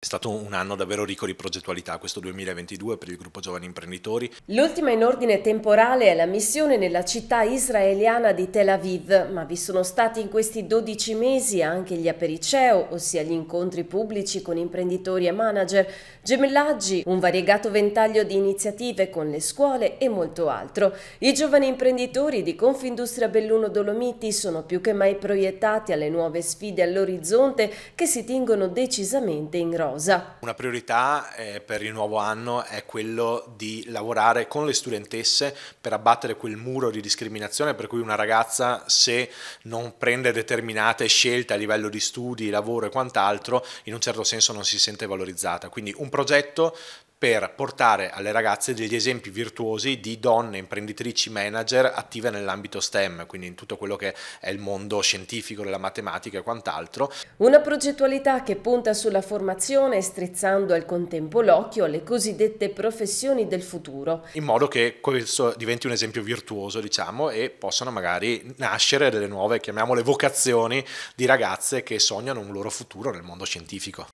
È stato un anno davvero ricco di progettualità questo 2022 per il gruppo Giovani Imprenditori. L'ultima in ordine temporale è la missione nella città israeliana di Tel Aviv, ma vi sono stati in questi 12 mesi anche gli apericeo, ossia gli incontri pubblici con imprenditori e manager, gemellaggi, un variegato ventaglio di iniziative con le scuole e molto altro. I giovani imprenditori di Confindustria Belluno Dolomiti sono più che mai proiettati alle nuove sfide all'orizzonte che si tingono decisamente in rotta rosa. Una priorità eh, per il nuovo anno è quello di lavorare con le studentesse per abbattere quel muro di discriminazione per cui una ragazza se non prende determinate scelte a livello di studi, lavoro e quant'altro, in un certo senso non si sente valorizzata. Quindi un progetto per portare alle ragazze degli esempi virtuosi di donne imprenditrici manager attive nell'ambito STEM, quindi in tutto quello che è il mondo scientifico, della matematica e quant'altro. Una progettualità che punta sulla formazione strizzando al contempo l'occhio alle cosiddette professioni del futuro. In modo che questo diventi un esempio virtuoso, diciamo, e possano magari nascere delle nuove, chiamiamole vocazioni, di ragazze che sognano un loro futuro nel mondo scientifico.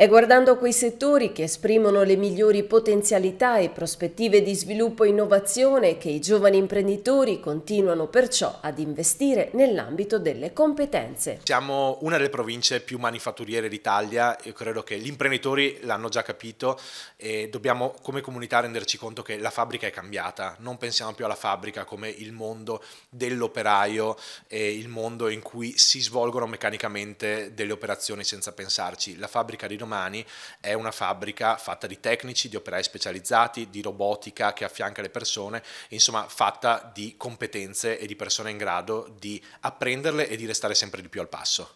È guardando quei settori che esprimono le migliori potenzialità e prospettive di sviluppo e innovazione che i giovani imprenditori continuano perciò ad investire nell'ambito delle competenze. Siamo una delle province più manifatturiere d'Italia, io credo che gli imprenditori l'hanno già capito e dobbiamo come comunità renderci conto che la fabbrica è cambiata, non pensiamo più alla fabbrica come il mondo dell'operaio e il mondo in cui si svolgono meccanicamente delle operazioni senza pensarci. La fabbrica di domani domani è una fabbrica fatta di tecnici, di operai specializzati, di robotica che affianca le persone, insomma fatta di competenze e di persone in grado di apprenderle e di restare sempre di più al passo.